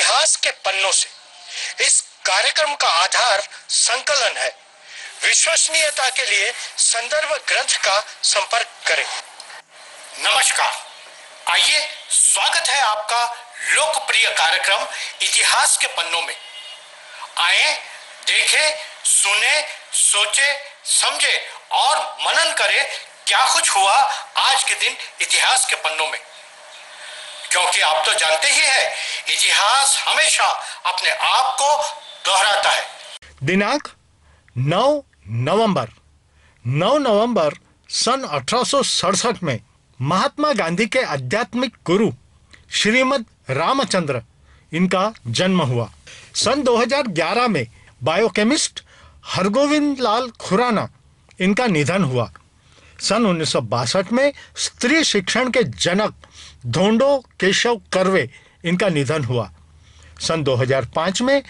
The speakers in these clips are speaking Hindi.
इतिहास के पन्नों से इस कार्यक्रम का आधार संकलन है विश्वसनीयता के लिए संदर्भ ग्रंथ का संपर्क करें नमस्कार आइए स्वागत है आपका लोकप्रिय कार्यक्रम इतिहास के पन्नों में आए देखें सुने सोचे समझे और मनन करें क्या कुछ हुआ आज के दिन इतिहास के पन्नों में क्योंकि आप तो जानते ही हैं इतिहास हमेशा अपने आप को दोहराता है दिनांक 9 नवंबर 9 नवंबर सन अठारह में महात्मा गांधी के आध्यात्मिक गुरु श्रीमद रामचंद्र इनका जन्म हुआ सन 2011 में बायोकेमिस्ट हरगोविंद लाल खुराना इनका निधन हुआ सन उन्नीस में स्त्री शिक्षण के जनक धोंडो केशव करवे इनका निधन हुआ सन 2005 में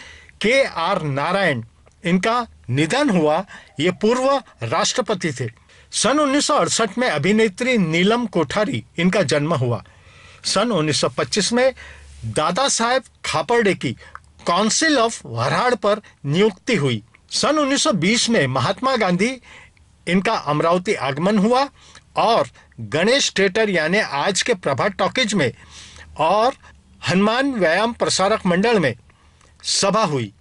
के आर नारायण इनका निधन हुआ ये पूर्व राष्ट्रपति थे सन उन्नीस में अभिनेत्री नीलम कोठारी इनका जन्म हुआ सन 1925 में दादा साहेब खापरडे की काउंसिल ऑफ वराड़ पर नियुक्ति हुई सन 1920 में महात्मा गांधी इनका अमरावती आगमन हुआ और गणेश थिएटर यानी आज के प्रभा टॉकीज में और हनुमान व्यायाम प्रसारक मंडल में सभा हुई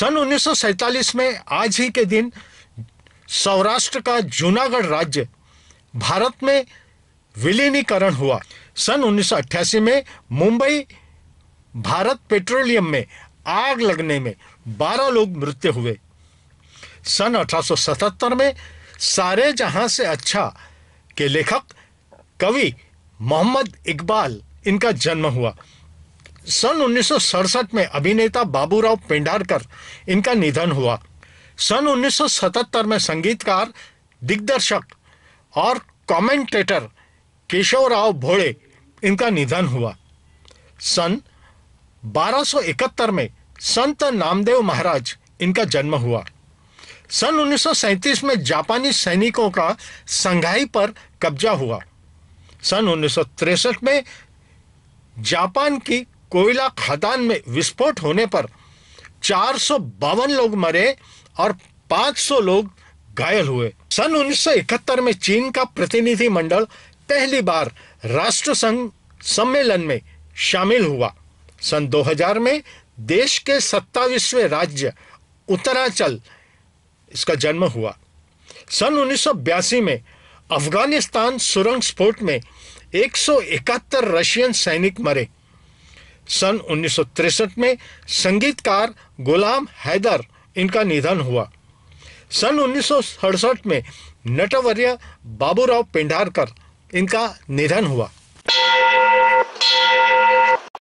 सन 1947 में आज ही के दिन सौराष्ट्र का जूनागढ़ राज्य भारत में विलीनीकरण हुआ सन 1988 में मुंबई भारत पेट्रोलियम में आग लगने में 12 लोग मृत्यु हुए सन 1877 में सारे जहां से अच्छा के लेखक कवि मोहम्मद इकबाल इनका जन्म हुआ सन उन्नीस में अभिनेता बाबूराव पेंडारकर इनका निधन हुआ सन 1977 में संगीतकार दिग्दर्शक और कमेंटेटर केशवराव भोड़े इनका निधन हुआ सन 1271 में संत नामदेव महाराज इनका जन्म हुआ सन 1937 में जापानी सैनिकों का संघाई पर कब्जा हुआ सन उन्नीस में जापान की कोयला खदान में विस्फोट होने पर चार लोग मरे और 500 लोग घायल हुए सन 1971 में चीन का प्रतिनिधि मंडल पहली बार राष्ट्र संघ सम्मेलन में शामिल हुआ सन 2000 में देश के सत्तावीसवें राज्य उत्तरांचल इसका जन्म हुआ सन उन्नीस में अफगानिस्तान सुरंग स्फोट में 171 रशियन सैनिक मरे सन उन्नीस में संगीतकार गुलाम हैदर इनका निधन हुआ सन उन्नीस में नटवर्य बाबूराव पिंडारकर इनका निधन हुआ